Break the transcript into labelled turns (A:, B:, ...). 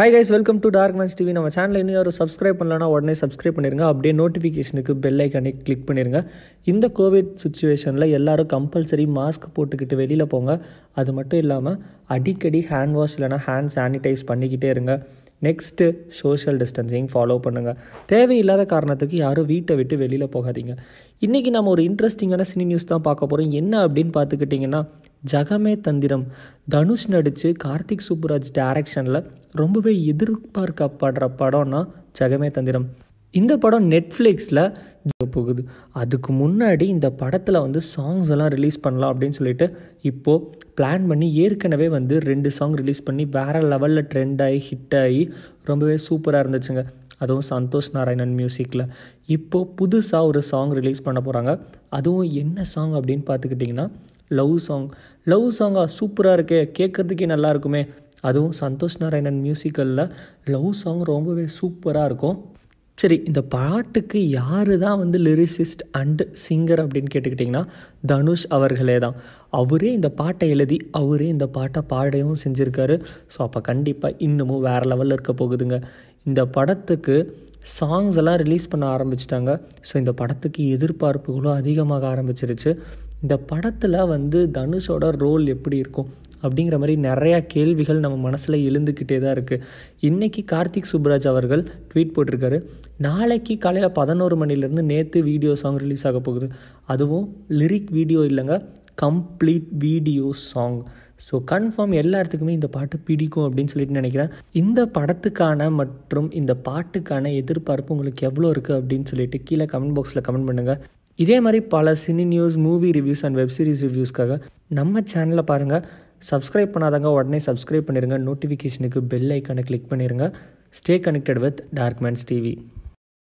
A: high guys welcome to Dark Man's TV நம்ம channel இன்னும் யாரும் சப்ஸ்கிரைப் பண்ணலன்னா உடனே சப்ஸ்கிரைப் பண்ணிருங்க அப்படியே நோட்டிஃபிகேஷனுக்கு பெல் ஐக்கானே கிளிக் பண்ணிடுங்க இந்த கோவிட் சுச்சுவேஷனில் எல்லாரும் கம்பல்சரி மாஸ்க் போட்டுக்கிட்டு வெளியில் போங்க அது மட்டும் இல்லாமல் அடிக்கடி ஹேண்ட் வாஷ் இல்லைனா ஹேண்ட் சானிடைஸ் பண்ணிக்கிட்டே இருங்க நெக்ஸ்ட்டு சோஷியல் டிஸ்டன்சிங் ஃபாலோ பண்ணுங்கள் தேவையில்லாத காரணத்துக்கு யாரும் வீட்டை விட்டு வெளியில் போகாதீங்க இன்றைக்கி நம்ம ஒரு இன்ட்ரெஸ்டிங்கான சினி நியூஸ் தான் பார்க்க போகிறோம் என்ன அப்படின்னு பார்த்துக்கிட்டிங்கன்னா ஜகமே தந்திரம் தனுஷ் நடித்து கார்த்திக் சுப்புராஜ் டைரக்ஷனில் ரொம்பவே எதிர்பார்க்கப்படுற படம்னா ஜகமே தந்திரம் இந்த படம் நெட்ஃப்ளிக்ஸில் போகுது அதுக்கு முன்னாடி இந்த படத்தில் வந்து சாங்ஸ் எல்லாம் ரிலீஸ் பண்ணலாம் அப்படின்னு சொல்லிட்டு இப்போது பிளான் பண்ணி ஏற்கனவே வந்து ரெண்டு சாங் ரிலீஸ் பண்ணி வேறு லெவலில் ட்ரெண்ட் ஆகி ஹிட் ஆகி ரொம்பவே சூப்பராக இருந்துச்சுங்க அதுவும் சந்தோஷ் நாராயணன் மியூசிக்கில் இப்போது புதுசாக ஒரு சாங் ரிலீஸ் பண்ண போகிறாங்க அதுவும் என்ன சாங் அப்படின்னு பார்த்துக்கிட்டிங்கன்னா லவ் சாங் லவ் சாங்காக சூப்பராக இருக்கே கேட்குறதுக்கே நல்லாயிருக்குமே அதுவும் சந்தோஷ் நாராயணன் மியூசிக்கலில் லவ் சாங் ரொம்பவே சூப்பராக இருக்கும் சரி இந்த பாட்டுக்கு யார் தான் வந்து லிரிசிஸ்ட் அண்டு சிங்கர் அப்படின்னு கேட்டுக்கிட்டிங்கன்னா தனுஷ் அவர்களே தான் அவரே இந்த பாட்டை எழுதி அவரே இந்த பாட்டை பாடையும் செஞ்சுருக்காரு ஸோ அப்போ கண்டிப்பாக இன்னமும் வேறு லெவலில் இருக்க போகுதுங்க இந்த படத்துக்கு சாங்ஸ் எல்லாம் ரிலீஸ் பண்ண ஆரம்பிச்சிட்டாங்க ஸோ இந்த படத்துக்கு எதிர்பார்ப்புகளும் அதிகமாக ஆரம்பிச்சிருச்சு இந்த படத்தில் வந்து தனுஷோட ரோல் எப்படி இருக்கும் அப்படிங்கிற மாதிரி நிறையா கேள்விகள் நம்ம மனசில் எழுந்துக்கிட்டே தான் இருக்குது இன்றைக்கி கார்த்திக் சுப்ராஜ் அவர்கள் ட்வீட் போட்டிருக்காரு நாளைக்கு காலையில் பதினோரு மணிலேருந்து நேற்று வீடியோ சாங் ரிலீஸ் ஆக போகுது அதுவும் லிரிக் வீடியோ இல்லைங்க complete video song so confirm எல்லாத்துக்குமே இந்த பாட்டு பிடிக்கும் அப்படின்னு சொல்லிட்டு நினைக்கிறேன் இந்த படத்துக்கான மற்றும் இந்த பாட்டுக்கான எதிர்பார்ப்பு உங்களுக்கு எவ்வளோ இருக்குது அப்படின்னு சொல்லிட்டு கீழே கமெண்ட் பாக்ஸில் கமெண்ட் பண்ணுங்கள் இதே மாதிரி பல cine news movie reviews and web series ரிவ்யூஸ்க்காக நம்ம சேனலை பாருங்கள் சப்ஸ்கிரைப் பண்ணாதவங்க உடனே சப்ஸ்கிரைப் பண்ணிடுங்க நோட்டிஃபிகேஷனுக்கு பெல் ஐக்கானை கிளிக் பண்ணிடுங்க stay connected with Dark Man's TV